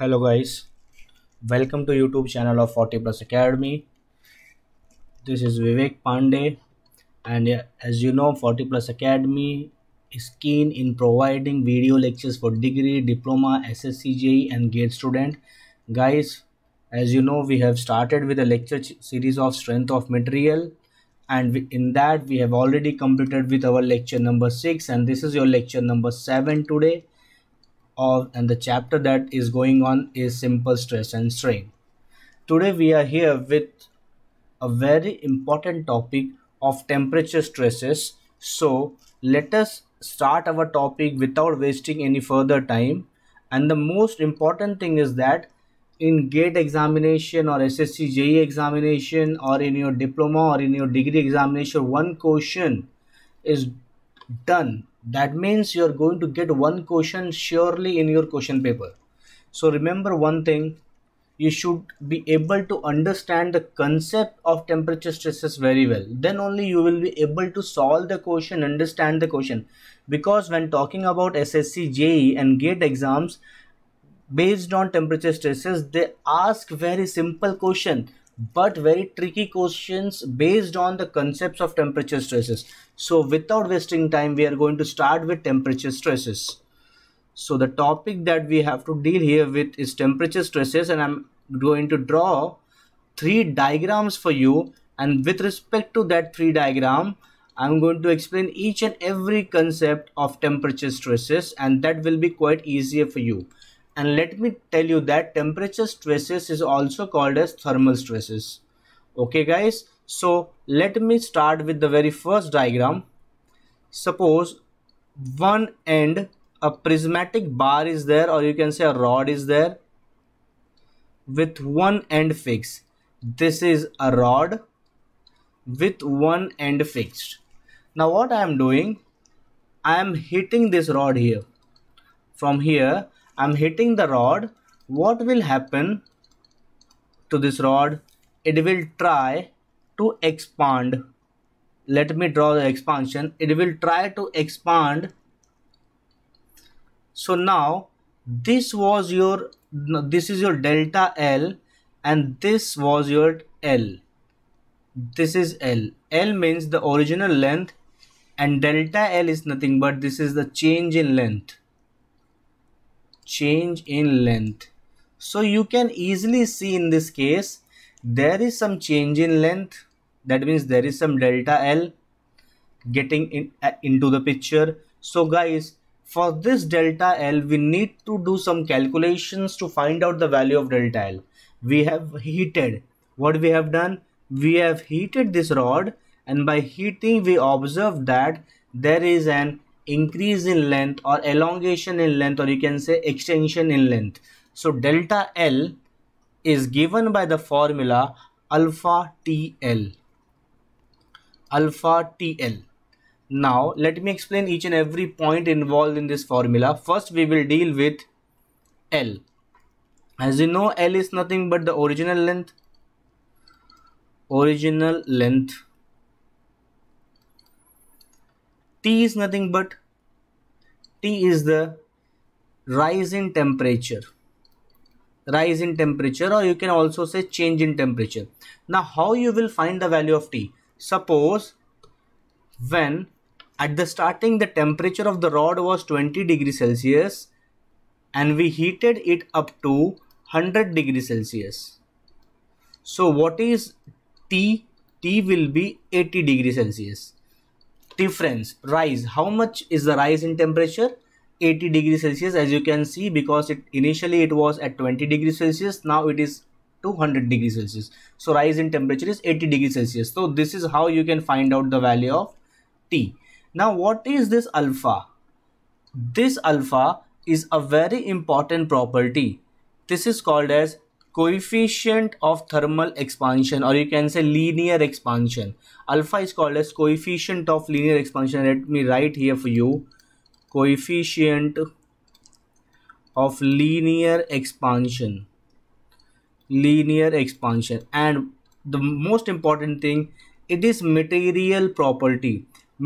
hello guys welcome to youtube channel of 40 plus academy this is vivek pandey and as you know 40 plus academy is keen in providing video lectures for degree diploma SSCJ, and gate student guys as you know we have started with a lecture series of strength of material and in that we have already completed with our lecture number 6 and this is your lecture number 7 today of and the chapter that is going on is simple stress and strain. Today we are here with a very important topic of temperature stresses. So let us start our topic without wasting any further time. And the most important thing is that in GATE examination or SSC JE examination or in your diploma or in your degree examination, one question is done that means you're going to get one question surely in your question paper so remember one thing you should be able to understand the concept of temperature stresses very well then only you will be able to solve the question understand the question because when talking about ssc je and gate exams based on temperature stresses they ask very simple question but very tricky questions based on the concepts of temperature stresses. So without wasting time, we are going to start with temperature stresses. So the topic that we have to deal here with is temperature stresses and I'm going to draw three diagrams for you and with respect to that three diagram, I'm going to explain each and every concept of temperature stresses and that will be quite easier for you and let me tell you that temperature stresses is also called as thermal stresses okay guys so let me start with the very first diagram suppose one end a prismatic bar is there or you can say a rod is there with one end fixed this is a rod with one end fixed now what i am doing i am hitting this rod here from here I'm hitting the rod, what will happen to this rod? It will try to expand. Let me draw the expansion. It will try to expand. So now this was your, this is your delta L and this was your L. This is L. L means the original length and delta L is nothing but this is the change in length change in length. So you can easily see in this case, there is some change in length. That means there is some delta L getting in, uh, into the picture. So guys, for this delta L, we need to do some calculations to find out the value of delta L. We have heated. What we have done? We have heated this rod and by heating we observe that there is an increase in length or elongation in length or you can say extension in length. So delta L is given by the formula alpha TL. Alpha TL. Now let me explain each and every point involved in this formula. First we will deal with L. As you know L is nothing but the original length. Original length T is nothing but T is the rise in temperature rise in temperature or you can also say change in temperature. Now how you will find the value of T? Suppose when at the starting the temperature of the rod was 20 degree Celsius and we heated it up to 100 degree Celsius. So what is T? T will be 80 degree Celsius difference rise how much is the rise in temperature 80 degrees celsius as you can see because it initially it was at 20 degrees celsius now it is 200 degrees celsius so rise in temperature is 80 degrees celsius so this is how you can find out the value of t now what is this alpha this alpha is a very important property this is called as coefficient of thermal expansion और you can say linear expansion alpha is called as coefficient of linear expansion let me write here for you coefficient of linear expansion linear expansion and the most important thing it is material property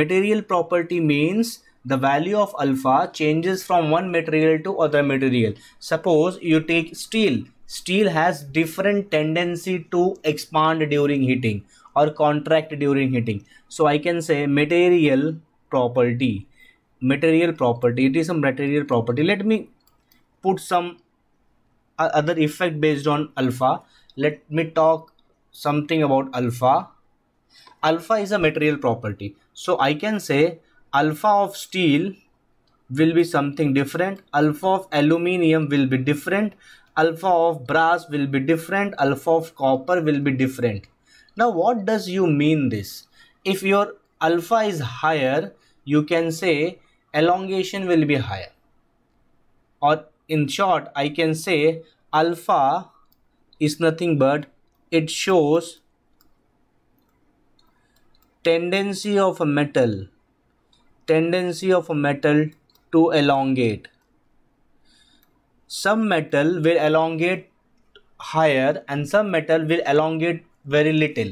material property means the value of alpha changes from one material to other material suppose you take steel steel has different tendency to expand during heating or contract during heating so i can say material property material property it is a material property let me put some other effect based on alpha let me talk something about alpha alpha is a material property so i can say alpha of steel will be something different alpha of aluminium will be different alpha of brass will be different alpha of copper will be different now what does you mean this if your alpha is higher you can say elongation will be higher or in short i can say alpha is nothing but it shows tendency of a metal tendency of a metal to elongate some metal will elongate higher and some metal will elongate very little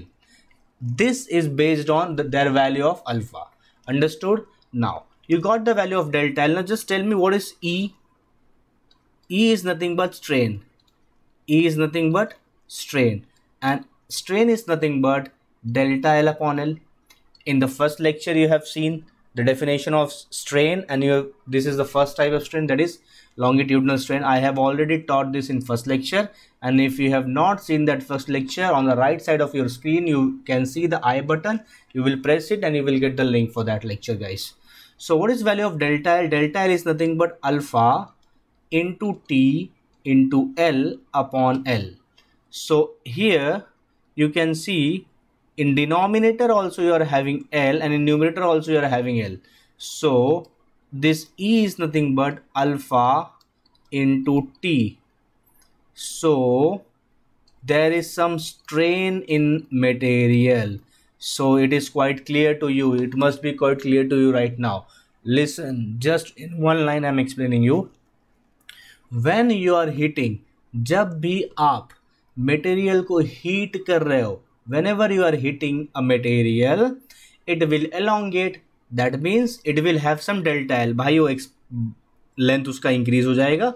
this is based on the, their value of alpha understood now you got the value of delta L now just tell me what is E E is nothing but strain E is nothing but strain and strain is nothing but delta L upon L in the first lecture you have seen the definition of strain and you have, this is the first type of strain that is longitudinal strain. I have already taught this in first lecture and if you have not seen that first lecture on the right side of your screen you can see the I button. You will press it and you will get the link for that lecture guys. So what is value of delta L? Delta L is nothing but alpha into T into L upon L. So here you can see in denominator also you are having L and in numerator also you are having L. So this E is nothing but alpha into T. So there is some strain in material. So it is quite clear to you. It must be quite clear to you right now. Listen, just in one line I'm explaining you. When you are heating, जब भी आप material को heat कर रहे हो whenever you are heating a material, it will elongate that means it will have some delta L भाई वो x length उसका इंक्रीज हो जाएगा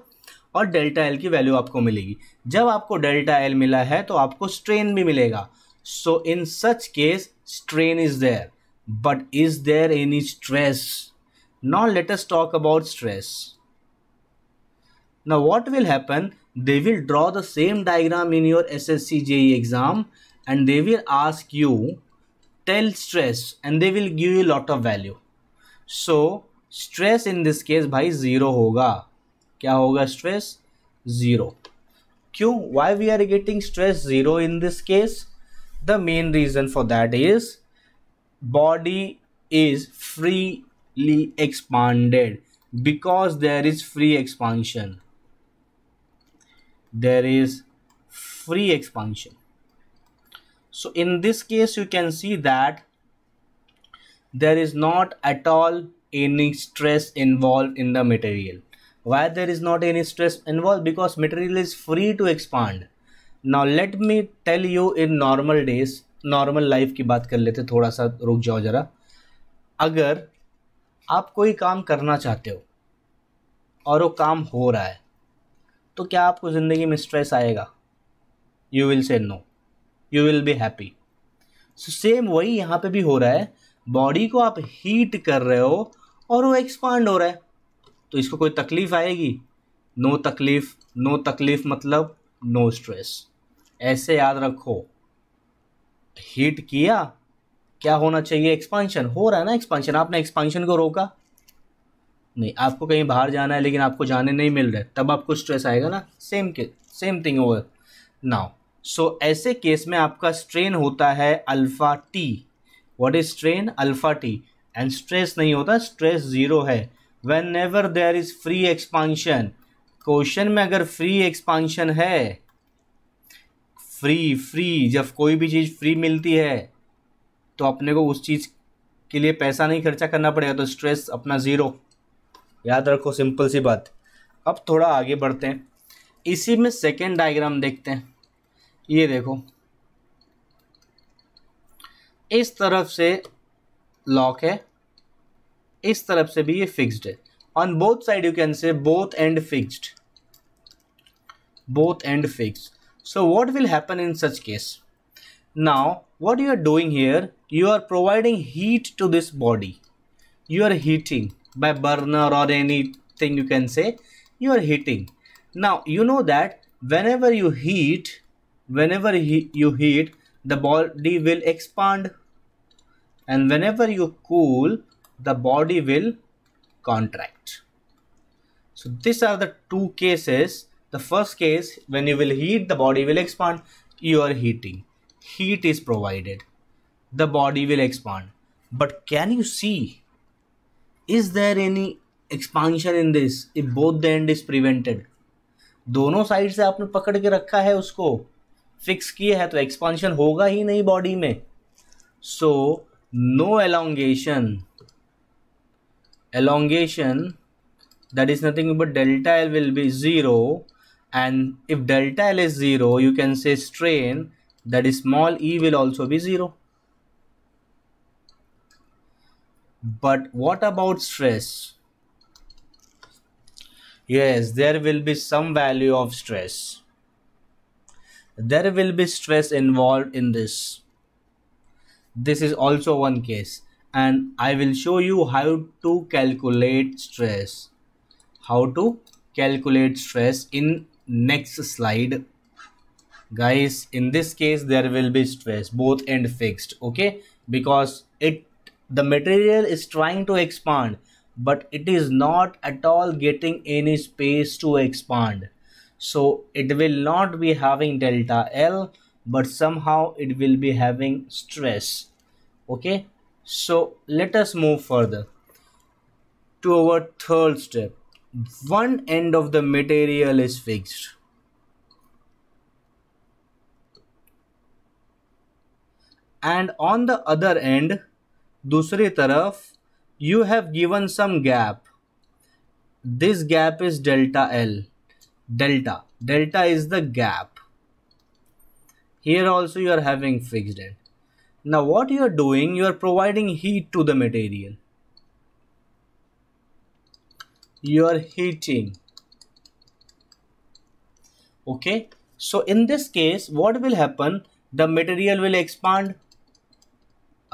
और डेल्टा एल की वैल्यू आपको मिलेगी जब आपको डेल्टा एल मिला है तो आपको स्ट्रेन भी मिलेगा so in such case strain is there but is there any stress not let us talk about stress will happen they will draw the same diagram in your S S C J exam and they will ask you tell stress and they will give you lot of value so stress in this case by zero. होगा क्या होगा stress zero. क्यों why we are getting stress zero in this case the main reason for that is body is freely expanded because there is free expansion there is free expansion so in this case you can see that there is not at all any stress involved in the material why there is not any stress involved because material is free to expand now let me tell you in normal days normal life ki baat kar lete thoda sa ruk jao zara agar aap koi kaam karna chahte ho aur wo kaam ho raha hai to kya aapko zindagi mein stress aayega you will say no you will be happy so same वही यहाँ पे भी हो रहा है body को आप heat कर रहे हो और वो एक्सपांड हो रहा है तो इसको कोई तकलीफ आएगी नो तकलीफ नो तकलीफ मतलब नो स्ट्रेस ऐसे याद रखो हीट किया क्या होना चाहिए एक्सपांशन हो रहा है ना एक्सपांशन आपने एक्सपांशन को रोका नहीं आपको कहीं बाहर जाना है लेकिन आपको जाने नहीं मिल रहा है तब आपको स्ट्रेस आएगा ना सेम के same thing over now so so, ऐसे केस में आपका स्ट्रेन होता है alpha T what is strain alpha T and stress नहीं होता स्ट्रेस ज़ीरो है whenever there is free expansion question में अगर फ्री एक्सपांशन है फ्री फ्री जब कोई भी चीज़ फ्री मिलती है तो अपने को उस चीज़ के लिए पैसा नहीं खर्चा करना पड़ेगा तो स्ट्रेस अपना ज़ीरो याद रखो सिंपल सी बात अब थोड़ा आगे बढ़ते हैं इसी में सेकेंड डायग्राम देखते हैं ये देखो इस तरफ से लॉक है इस तरफ से भी ये फिक्स्ड है on both side you can say both end fixed both end fix so what will happen in such case now what you are doing here you are providing heat to this body you are heating by burner और anything you can say you are heating now you know that whenever you heat whenever he, you heat the body will expand and whenever you cool the body will contract so these are the two cases the first case when you will heat the body will expand you are heating heat is provided the body will expand but can you see is there any expansion in this? If both the end is prevented, दोनों side से आपने पकड़ के रखा है उसको fix किया है तो एक्सपांशन होगा ही नहीं बॉडी में so no elongation elongation that is nothing but delta L will be zero and if delta L is zero you can say strain that is small E will also be zero but what about stress yes there will be some value of stress there will be stress involved in this this is also one case and i will show you how to calculate stress how to calculate stress in next slide guys in this case there will be stress both end fixed okay because it the material is trying to expand but it is not at all getting any space to expand so it will not be having delta L but somehow it will be having stress okay so let us move further to our third step one end of the material is fixed and on the other end दूसरी तरफ you have given some gap this gap is delta L delta delta is the gap here also you are having fixed end now what you are doing you are providing heat to the material you are heating okay so in this case what will happen the material will expand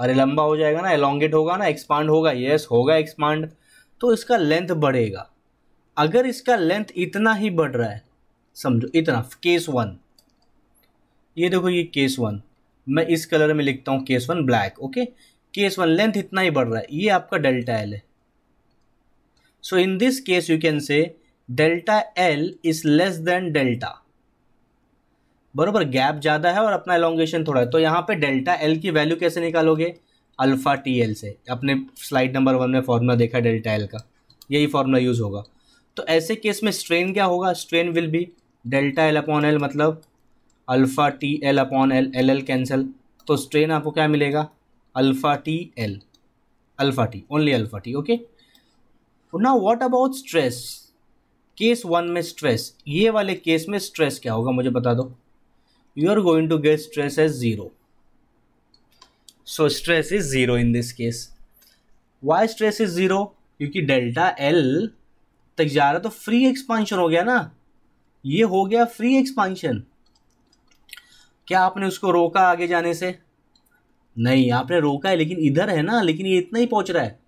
अरे लंबा हो जाएगा ना elongate होगा ना expand होगा yes होगा expand तो इसका लेंथ बढ़ेगा अगर इसका लेंथ इतना ही बढ़ रहा है समझो इतना केस वन ये देखो ये केस वन मैं इस कलर में लिखता हूँ case one black okay case one length इतना ही बढ़ रहा है ये आपका डेल्टा एल है so in this case you can say delta L is less than delta बरोबर गैप ज़्यादा है और अपना एलोंगेशन थोड़ा है तो यहाँ पे डेल्टा एल की वैल्यू कैसे निकालोगे अल्फ़ा टी एल से अपने स्लाइड नंबर वन में फॉर्मूला देखा डेल्टा एल का यही फॉर्मूला यूज़ होगा तो ऐसे केस में स्ट्रेन क्या होगा strain will be delta L upon L मतलब alpha T L upon L L L cancel तो स्ट्रेन आपको क्या मिलेगा alpha T L alpha T only alpha T okay ना what about stress case one में stress ये वाले case में स्ट्रेस क्या होगा मुझे बता दो you are going to get stress as zero so stress is zero in this case why stress is zero क्योंकि डेल्टा एल जा रहा तो फ्री एक्सपांशन हो गया ना ये हो गया फ्री एक्सपांशन क्या आपने उसको रोका आगे जाने से नहीं आपने रोका है लेकिन इधर है ना लेकिन ये इतना ही पहुंच रहा है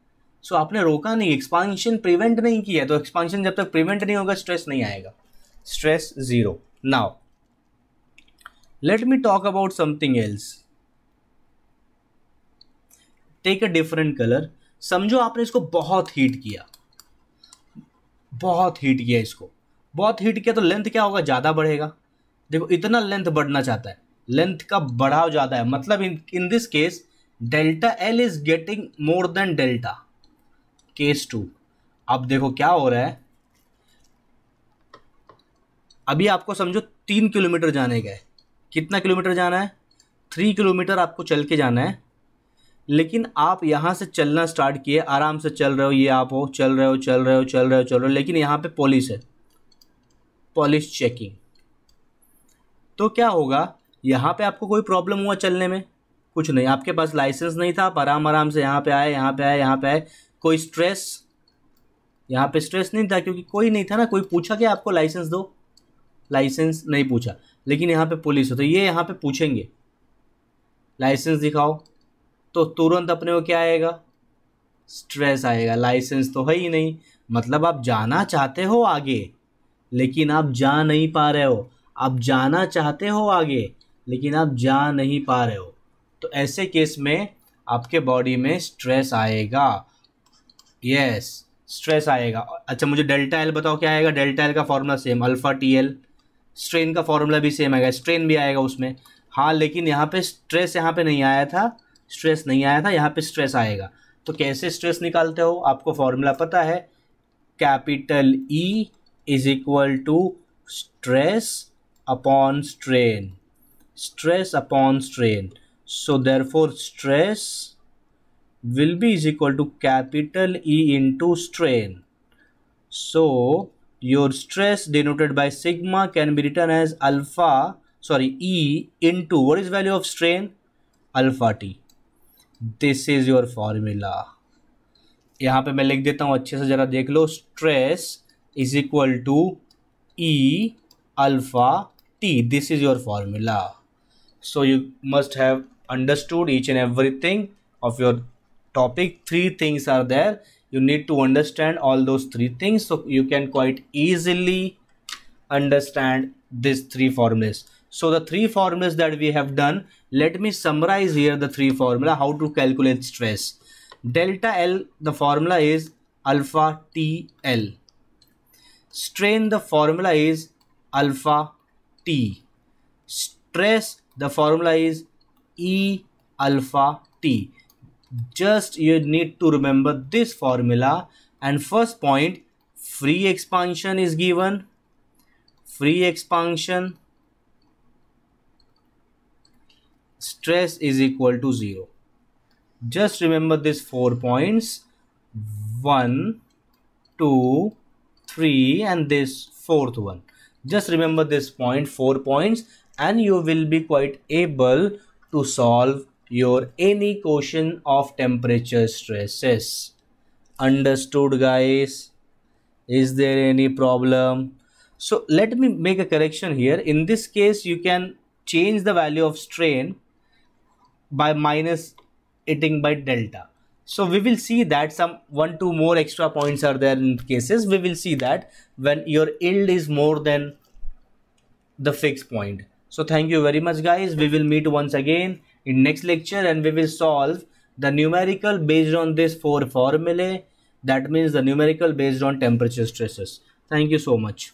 सो आपने रोका नहीं एक्सपांशन प्रिवेंट नहीं किया तो एक्सपांशन जब तक प्रिवेंट नहीं होगा स्ट्रेस नहीं आएगा stress zero now let me talk about something else take a different colour समझो आपने इसको बहुत हीट किया बहुत हीट किया इसको बहुत हीट किया तो लेंथ क्या होगा ज़्यादा बढ़ेगा देखो इतना लेंथ बढ़ना चाहता है लेंथ का बढ़ाव ज़्यादा है मतलब in in this case delta L is getting more than delta case two अब देखो क्या हो रहा है अभी आपको समझो तीन किलोमीटर जाने का है कितना किलोमीटर जाना है थ्री किलोमीटर आपको चल के जाना है लेकिन आप यहाँ से चलना स्टार्ट किए आराम से चल रहे हो ये आप हो चल रहे हो चल रहे हो चल रहे हो चल रहे हो लेकिन यहाँ पे पॉलिस है पॉलिस चेकिंग तो क्या होगा यहाँ पे आपको कोई प्रॉब्लम हुआ चलने में कुछ नहीं आपके पास लाइसेंस नहीं था आप आराम आराम से यहाँ पे आए यहाँ पे आए यहाँ पे आए कोई स्ट्रेस यहाँ पे स्ट्रेस नहीं था क्योंकि कोई नहीं था ना कोई पूछा कि आपको लाइसेंस दो लाइसेंस नहीं पूछा लेकिन यहाँ पे पुलिस हो तो ये यहाँ पे पूछेंगे लाइसेंस दिखाओ तो तुरंत अपने को क्या आएगा स्ट्रेस आएगा लाइसेंस तो है ही नहीं मतलब आप जाना चाहते हो आगे लेकिन आप जा नहीं पा रहे हो आप जाना चाहते हो आगे लेकिन आप जा नहीं पा रहे हो तो ऐसे केस में आपके बॉडी में स्ट्रेस आएगा यस स्ट्रेस आएगा अच्छा मुझे डेल्टा एल बताओ क्या आएगा डेल्टा एल का formula same alpha T L strain का फॉर्मूला भी सेम आएगा स्ट्रेन भी आएगा उसमें हाँ लेकिन यहाँ पे स्ट्रेस यहाँ पे नहीं आया था स्ट्रेस नहीं आया था यहाँ पे स्ट्रेस आएगा तो कैसे स्ट्रेस निकालते हो आपको फॉर्मूला पता है capital E is equal to stress upon strain stress upon strain so there stress will be is equal to capital E into strain so your stress denoted by sigma can be written as alpha sorry E into what is value of strain alpha T this is your formula यहाँ पे मैं लिख देता हूँ अच्छे से जरा देख लो stress is equal to E alpha T this is your formula so you must have understood each and everything of your topic three things are there you need to understand all those three things so you can quite easily understand this three formulae So the three formulas that we have done, let me summarize here the three formula how to calculate stress. Delta L, the formula is alpha TL. Strain, the formula is alpha T. Stress, the formula is E alpha T. Just you need to remember this formula. And first point, free expansion is given. Free expansion stress is equal to 0 just remember these four points one two three and this fourth one just remember this point four points and you will be quite able to solve your any question of temperature stresses understood guys is there any problem so let me make a correction here in this case you can change the value of strain by minus eating by delta. So we will see that some one, two more extra points are there in cases. We will see that when your yield is more than the fixed point. So thank you very much guys. We will meet once again in next lecture and we will solve the numerical based on this four formulae. That means the numerical based on temperature stresses. Thank you so much.